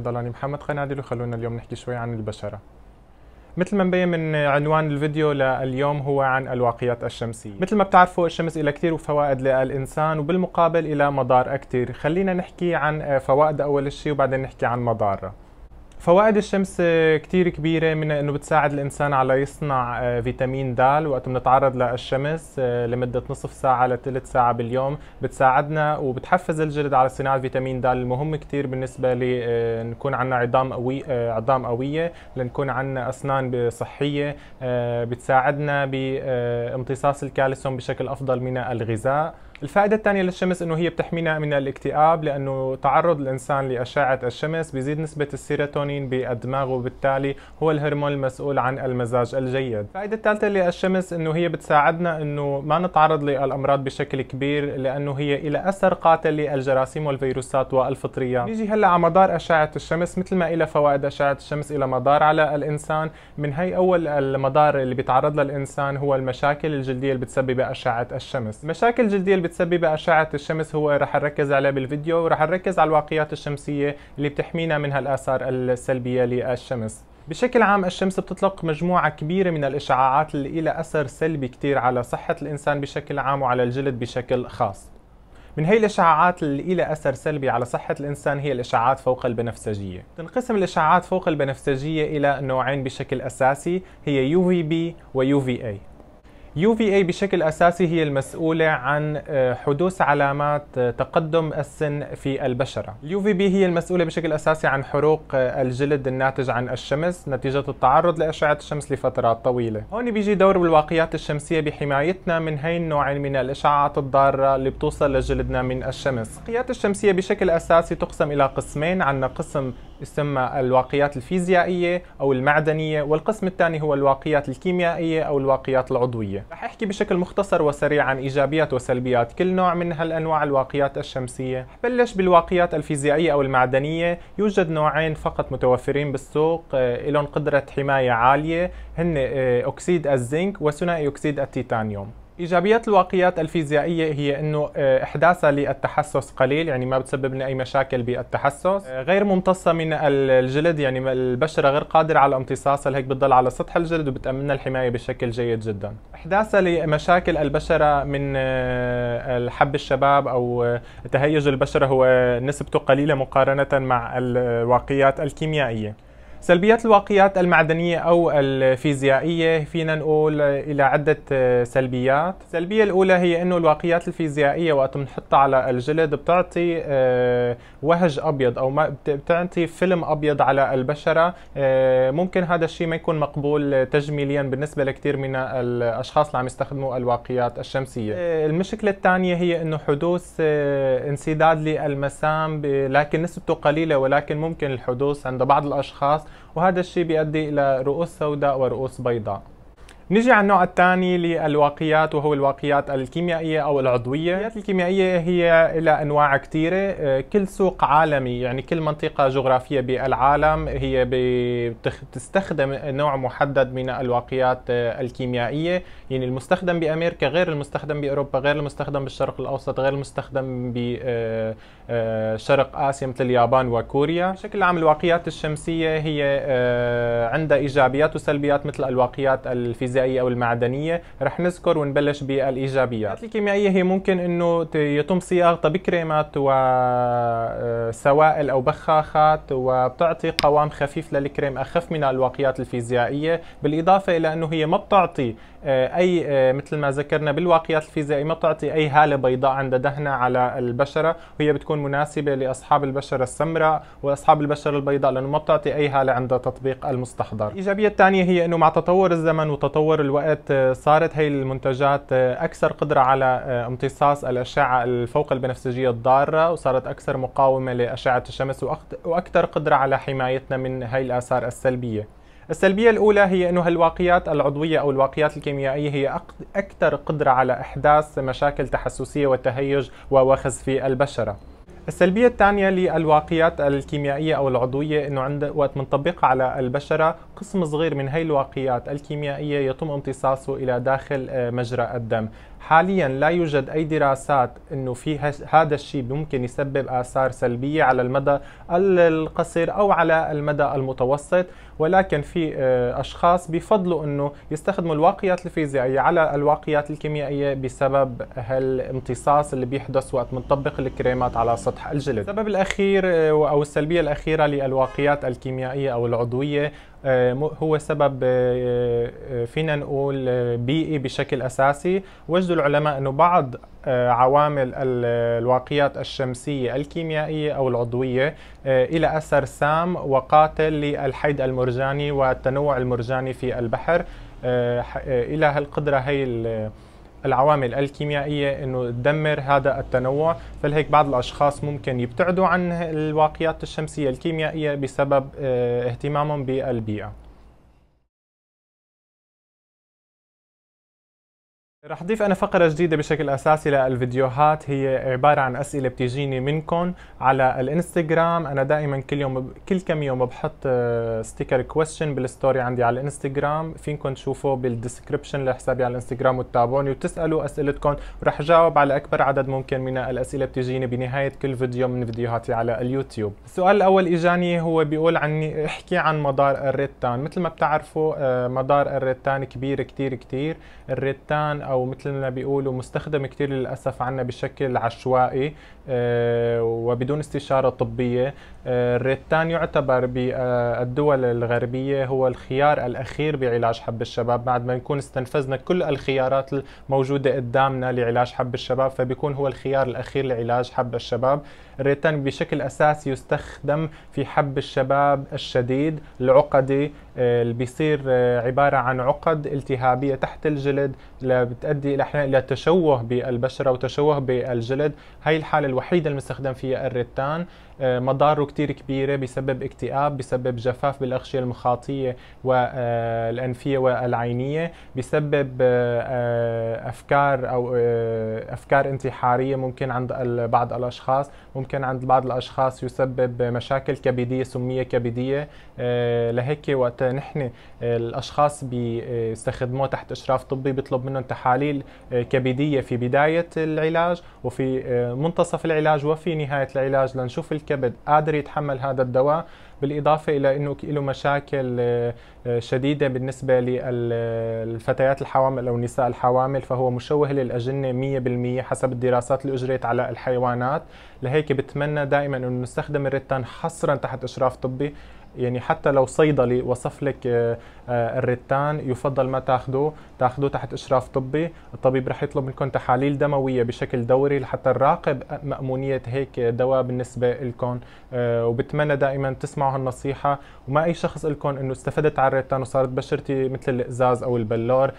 الصيدلاني محمد قنادل وخلونا اليوم نحكي شوي عن البشرة مثل ما مبين من عنوان الفيديو لليوم هو عن الواقيات الشمسية مثل ما بتعرفوا الشمس إلى كثير فوائد للإنسان وبالمقابل إلى مضار كثير خلينا نحكي عن فوائد أول شيء وبعدين نحكي عن مضارها فوائد الشمس آه، كتير كبيرة من انه بتساعد الانسان على يصنع آه، فيتامين د وقت بنتعرض للشمس آه، لمدة نصف ساعة لثلث ساعة باليوم بتساعدنا وبتحفز الجلد على صناعة فيتامين د المهم كتير بالنسبة لنكون عنا عظام قوي عظام قوية لنكون عنا اسنان صحية بتساعدنا بامتصاص الكالسيوم بشكل افضل من الغذاء الفائدة الثانية للشمس انه هي بتحمينا من الاكتئاب لانه تعرض الانسان لاشعة الشمس بيزيد نسبة السيروتونين بالدماغ وبالتالي هو الهرمون المسؤول عن المزاج الجيد. الفائدة الثالثة للشمس انه هي بتساعدنا انه ما نتعرض للامراض بشكل كبير لانه هي الى اثر قاتل للجراثيم والفيروسات والفطريات. نيجي هلا على مدار اشعة الشمس مثل ما إلى فوائد اشعة الشمس إلى مدار على الانسان من هي اول المدار اللي بيتعرض للانسان الانسان هو المشاكل الجلدية اللي بتسبب اشعة الشمس. المشاكل الجلدية اللي بتسببها أشعة الشمس هو رح نركز عليه بالفيديو ورح نركز على الواقيات الشمسية اللي بتحمينا من هالآثار السلبية للشمس بشكل عام الشمس بتطلق مجموعة كبيرة من الإشعاعات اللي لها أثر سلبي كتير على صحة الإنسان بشكل عام وعلى الجلد بشكل خاص من هي الإشعاعات اللي لها أثر سلبي على صحة الإنسان هي الإشعاعات فوق البنفسجية تنقسم الإشعاعات فوق البنفسجية إلى نوعين بشكل أساسي هي UVB و UVA UVA بشكل أساسي هي المسؤولة عن آه، حدوث علامات آه، تقدم السن في البشرة UVB هي المسؤولة بشكل أساسي عن حروق آه، الجلد الناتج عن الشمس نتيجة التعرض لأشعة الشمس لفترات طويلة هون بيجي دور الواقيات الشمسية بحمايتنا من هي النوع من الإشعاعات الضارة اللي بتوصل لجلدنا من الشمس الواقيات الشمسية بشكل أساسي تقسم إلى قسمين عندنا قسم يسمى الواقيات الفيزيائية أو المعدنية والقسم الثاني هو الواقيات الكيميائية أو الواقيات العضوية رح أحكي بشكل مختصر وسريع عن إيجابيات وسلبيات كل نوع من هالأنواع الواقيات الشمسية بلش بالواقيات الفيزيائية أو المعدنية يوجد نوعين فقط متوفرين بالسوق آه، لهم قدرة حماية عالية هن آه، أكسيد الزنك وثنائي أكسيد التيتانيوم ايجابيات الواقيات الفيزيائيه هي انه آه، احداثها للتحسس قليل يعني ما بتسبب لنا اي مشاكل بالتحسس آه، غير ممتصه من الجلد يعني البشره غير قادره على امتصاصها هيك بتضل على سطح الجلد لنا الحمايه بشكل جيد جدا احداثها لمشاكل البشره من آه، حب الشباب او تهيج البشره هو نسبته قليله مقارنه مع الواقيات الكيميائيه سلبيات الواقيات المعدنية أو الفيزيائية فينا نقول إلى عدة آه، سلبيات السلبية الأولى هي أنه الواقيات الفيزيائية وقت بنحطها على الجلد بتعطي آه، وهج أبيض أو بتعطي فيلم أبيض على البشرة آه، ممكن هذا الشيء ما يكون مقبول تجميليا بالنسبة لكثير من الأشخاص اللي عم يستخدموا الواقيات الشمسية المشكلة الثانية هي أنه حدوث انسداد للمسام لكن نسبته قليلة ولكن ممكن الحدوث عند بعض الأشخاص وهذا الشيء بيؤدي إلى رؤوس سوداء ورؤوس بيضاء نجي على النوع الثاني للواقيات وهو الواقيات الكيميائية أو العضوية الواقيات الكيميائية هي إلى أنواع كثيرة آه، كل سوق عالمي يعني كل منطقة جغرافية بالعالم هي بتستخدم نوع محدد من الواقيات آه، الكيميائية يعني المستخدم بأمريكا غير المستخدم بأوروبا غير المستخدم بالشرق الأوسط غير المستخدم بشرق آه، آسيا مثل اليابان وكوريا بشكل عام الواقيات الشمسية هي عندها إيجابيات وسلبيات مثل الواقيات الفيزيائية الغذائيه او المعدنيه رح نذكر ونبلش بالايجابيات الكيميائيه هي ممكن انه يتم صياغتها بكريمات وسوائل آه، او بخاخات وبتعطي قوام خفيف للكريم اخف من الواقيات الفيزيائيه بالاضافه الى انه هي ما بتعطي آه، اي آه، مثل ما ذكرنا بالواقيات الفيزيائيه ما بتعطي اي هاله بيضاء عند دهنه على البشره وهي بتكون مناسبه لاصحاب البشره السمراء واصحاب البشره البيضاء لانه ما بتعطي اي هاله عند تطبيق المستحضر. الايجابيه الثانيه هي انه مع تطور الزمن وتطور الوقت آه، صارت هي المنتجات اكثر قدره على امتصاص الاشعه الفوق البنفسجيه الضاره وصارت اكثر مقاومه لاشعه الشمس واكثر قدره على حمايتنا من هي الاثار السلبيه. السلبية الأولى هي أنه الواقيات العضوية أو الواقيات الكيميائية هي أكثر قدرة على إحداث مشاكل تحسسية والتهيج ووخز في البشرة السلبية الثانية للواقيات الكيميائية أو العضوية أنه عند وقت منطبقة على البشرة قسم صغير من هي الواقيات الكيميائية يتم امتصاصه إلى داخل آه، مجرى الدم حاليا لا يوجد أي دراسات أنه في هذا الشيء ممكن يسبب آثار سلبية على المدى القصير أو على المدى المتوسط ولكن في آه، أشخاص بفضلوا أنه يستخدموا الواقيات الفيزيائية على الواقيات الكيميائية بسبب هالامتصاص اللي بيحدث وقت بنطبق الكريمات على سطح الجلد السبب الأخير آه، أو السلبية الأخيرة للواقيات الكيميائية أو العضوية آه، هو سبب آه، آه، فينا نقول بيئي بشكل اساسي وجدوا العلماء انه بعض عوامل الواقيات الشمسيه الكيميائيه او العضويه الى اثر سام وقاتل للحيد المرجاني والتنوع المرجاني في البحر الى هالقدره هي العوامل الكيميائيه انه تدمر هذا التنوع فلهيك بعض الاشخاص ممكن يبتعدوا عن الواقيات الشمسيه الكيميائيه بسبب آه، اهتمامهم بالبيئه رح ضيف انا فقره جديده بشكل اساسي للفيديوهات هي عباره عن اسئله بتجيني منكم على الانستغرام انا دائما كل يوم كل كم يوم بحط ستيكر كويستشن بالستوري عندي على الانستغرام فينكم تشوفوه بالديسكربشن لحسابي على الانستغرام وتتابعوني وتسالوا اسئلتكم ورح جاوب على اكبر عدد ممكن من الاسئله بتجيني بنهايه كل فيديو من فيديوهاتي على اليوتيوب السؤال الاول اجاني هو بيقول عني احكي عن مدار الريتان مثل ما بتعرفوا آه، مدار الريتان كبير كتير كتير الريتان او مثل ما بيقولوا مستخدم كثير للاسف عنا بشكل عشوائي آه، وبدون استشاره طبيه الريتان يعتبر بالدول آه، الغربية هو الخيار الأخير بعلاج حب الشباب بعد ما نكون استنفذنا كل الخيارات الموجودة قدامنا لعلاج حب الشباب فبيكون هو الخيار الأخير لعلاج حب الشباب الريتان بشكل أساسي يستخدم في حب الشباب الشديد العقدي آه، اللي بيصير آه، عبارة عن عقد التهابية تحت الجلد بتؤدي إلى أحيانا إلى تشوه بالبشرة وتشوه بالجلد هاي الحالة الوحيدة المستخدم فيها الريتان مضاره كتير كبيرة بسبب اكتئاب بسبب جفاف بالأغشية المخاطية والأنفية آه، والعينية بسبب آه، آه، أفكار أو أفكار انتحارية ممكن عند بعض الأشخاص ممكن عند بعض الأشخاص يسبب مشاكل كبدية سمية كبدية لهيك وقت نحن الأشخاص بيستخدموه تحت إشراف طبي بيطلب منهم تحاليل كبدية في بداية العلاج وفي منتصف العلاج وفي نهاية العلاج لنشوف الكبد قادر يتحمل هذا الدواء بالاضافه الى انه له مشاكل آه، آه، شديده بالنسبه للفتيات الحوامل او النساء الحوامل فهو مشوه للاجنه 100% حسب الدراسات اللي اجريت على الحيوانات لهيك بتمنى دائما انه نستخدم الريتان حصرا تحت اشراف طبي يعني حتى لو صيدلي وصف لك آه، آه، الريتان يفضل ما تاخده تاخده تحت اشراف طبي الطبيب رح يطلب منكم تحاليل دمويه بشكل دوري لحتى نراقب مامونيه هيك دواء بالنسبه لكم آه، وبتمنى دائما تسمعوا هالنصيحه وما اي شخص لكم انه استفدت على الريتان وصارت بشرتي مثل الازاز او البلور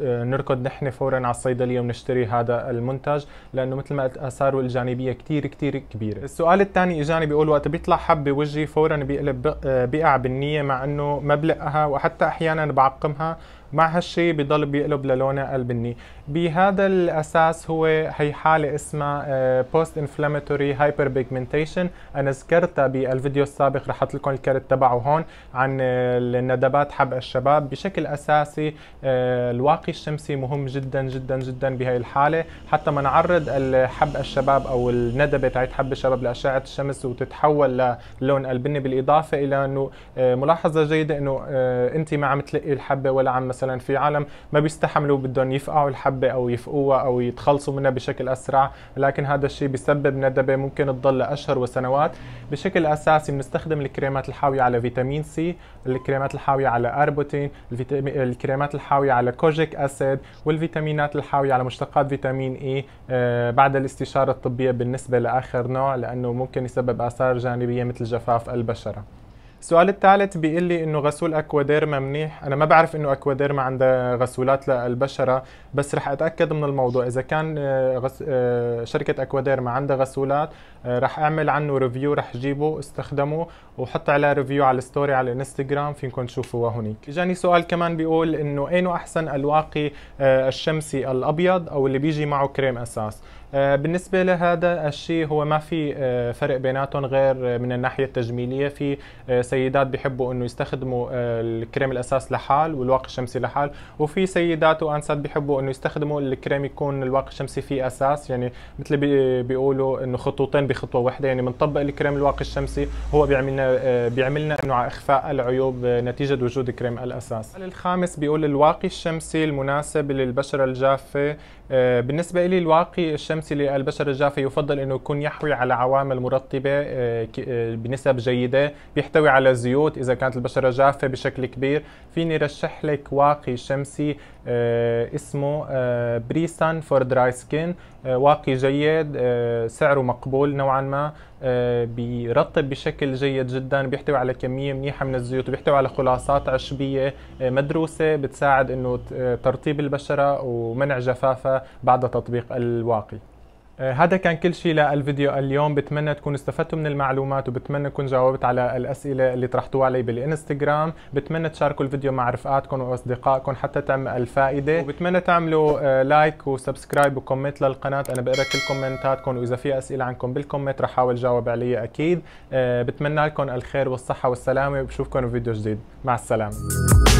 نركض نحن فورا على الصيدليه ونشتري هذا المنتج لانه مثل ما قلت اثاره الجانبيه كثير كثير كبيره السؤال الثاني اجاني بيقول وقت بيطلع حب بوجهي فورا بيقلب بقع بالنيه مع انه ما بلقها وحتى احيانا بعقمها مع هالشيء بضل بيقلب للونه البني بهذا الاساس هو هي حاله اسمها بوست انفلاماتوري هايبر بيجمنتيشن انا ذكرتها بالفيديو السابق رح احط لكم الكرت تبعه هون عن آه، الندبات حب الشباب بشكل اساسي آه، الواقي الشمسي مهم جدا جدا جدا بهي الحاله حتى ما نعرض حب الشباب او الندبه تاعت حب الشباب لاشعه الشمس وتتحول للون البني بالاضافه الى انه آه، ملاحظه جيده انه انت ما عم تلقي الحبه ولا عم مثلا مثلا في عالم ما بيستحملوا بدهم يفقعوا الحبه او يفقوها او يتخلصوا منها بشكل اسرع لكن هذا الشيء بيسبب ندبه ممكن تضل لاشهر وسنوات بشكل اساسي بنستخدم الكريمات الحاويه على فيتامين سي الكريمات الحاويه على اربوتين الكريمات الحاويه على كوجيك اسيد والفيتامينات الحاويه على مشتقات فيتامين اي آه، بعد الاستشاره الطبيه بالنسبه لاخر نوع لانه ممكن يسبب اثار جانبيه مثل جفاف البشره السؤال الثالث بيقول لي انه غسول اكواديرما منيح انا ما بعرف انه اكواديرما عندها غسولات للبشره بس رح اتاكد من الموضوع اذا كان آه، غس... آه، شركه اكواديرما عندها غسولات آه، رح اعمل عنه ريفيو رح جيبه استخدمه وحط عليه ريفيو على الستوري على الانستغرام فيكم تشوفوها هناك اجاني سؤال كمان بيقول انه اينو احسن الواقي الشمسي الابيض او اللي بيجي معه كريم اساس آه، بالنسبه لهذا الشيء هو ما في آه، فرق بيناتهم غير آه، من الناحيه التجميليه في سيدات بيحبوا انه يستخدموا الكريم الاساس لحال والواقي الشمسي لحال وفي سيدات وانسات بيحبوا انه يستخدموا الكريم يكون الواقي الشمسي فيه اساس يعني مثل بيقولوا انه خطوتين بخطوه واحده يعني بنطبق الكريم الواقي الشمسي هو بيعملنا بيعملنا انه اخفاء العيوب نتيجه وجود كريم الاساس الخامس بيقول الواقي الشمسي المناسب للبشره الجافه بالنسبه لي الواقي الشمسي الامثله البشر الجافي يفضل انه يكون يحوي على عوامل مرطبه آه، آه، بنسب جيده بيحتوي على زيوت اذا كانت البشره جافه بشكل كبير فيني رشح لك واقي شمسي آه، اسمه بريسان فور دراي سكين واقي جيد سعره مقبول نوعا ما بيرطب بشكل جيد جدا بيحتوي على كميه منيحه من الزيوت بيحتوي على خلاصات عشبيه مدروسه بتساعد انه ترطيب البشره ومنع جفافها بعد تطبيق الواقي آه، هذا كان كل شيء للفيديو اليوم بتمنى تكونوا استفدتوا من المعلومات وبتمنى تكون جاوبت على الاسئله اللي طرحتوها علي بالانستغرام بتمنى تشاركوا الفيديو مع رفقاتكم واصدقائكم حتى تعم الفائده وبتمنى تعملوا آه، لايك وسبسكرايب وكومنت للقناه انا بقرا كل كومنتاتكم واذا في اسئله عنكم بالكومنت رح احاول جاوب عليها اكيد آه، بتمنى لكم الخير والصحه والسلامه وبشوفكم بفيديو جديد مع السلامه